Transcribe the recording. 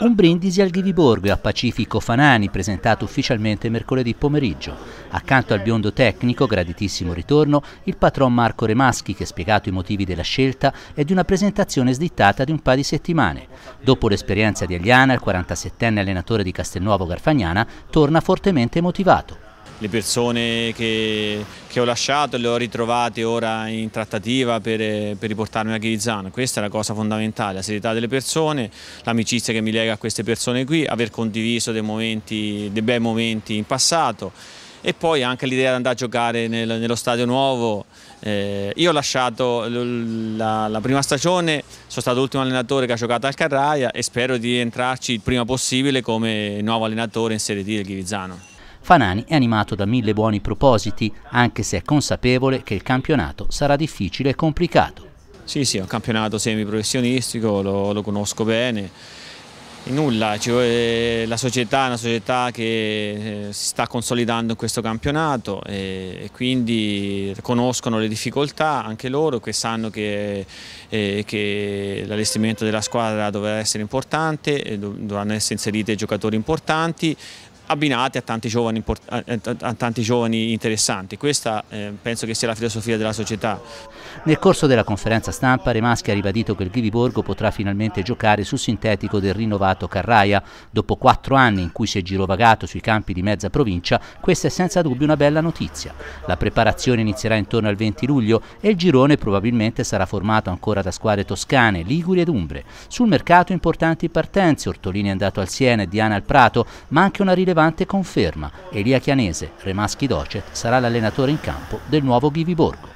Un brindisi al Ghiviborgo e a Pacifico Fanani, presentato ufficialmente mercoledì pomeriggio. Accanto al biondo tecnico, graditissimo ritorno, il patron Marco Remaschi che ha spiegato i motivi della scelta e di una presentazione slittata di un paio di settimane. Dopo l'esperienza di Agliana, il 47enne allenatore di Castelnuovo Garfagnana torna fortemente motivato le persone che, che, ho lasciato le ho ritrovate ora in trattativa per, per riportarmi a Ghirizano. Questa è la cosa fondamentale, la serietà delle persone, l'amicizia che mi lega a queste persone qui, aver condiviso dei, momenti, dei bei momenti in passato e poi anche l'idea di andare a giocare nel, nello stadio nuovo. Eh, io ho lasciato la, la, prima stagione, sono stato l'ultimo allenatore che ha giocato al Carraia e spero di entrarci il prima possibile come nuovo allenatore in Serie D del Ghirizano. Fanani è animato da mille buoni propositi, anche se è consapevole che il campionato sarà difficile e complicato. Sì, sì, è un campionato semiprofessionistico, lo, lo conosco bene. nulla, cioè, la società è una società che eh, si sta consolidando in questo campionato e, e quindi conoscono le difficoltà anche loro che sanno che, eh, che l'allestimento della squadra dovrà essere importante, dovranno essere inseriti giocatori importanti, abbinate a tanti giovani, a tanti giovani interessanti. Questa eh, penso che sia la filosofia della società. Nel corso della conferenza stampa Remaschi ha ribadito che il Ghiviborgo potrà finalmente giocare sul sintetico del rinnovato Carraia. Dopo quattro anni in cui si è girovagato sui campi di mezza provincia, questa è senza dubbio una bella notizia. La preparazione inizierà intorno al 20 luglio e il girone probabilmente sarà formato ancora da squadre toscane, liguri ed umbre. Sul mercato importanti partenze, Ortolini è andato al Siena e Diana al Prato, ma anche una rilevanza Levante conferma, Elia Chianese, Remaschi Docet, sarà l'allenatore in campo del nuovo Ghivi Borgo.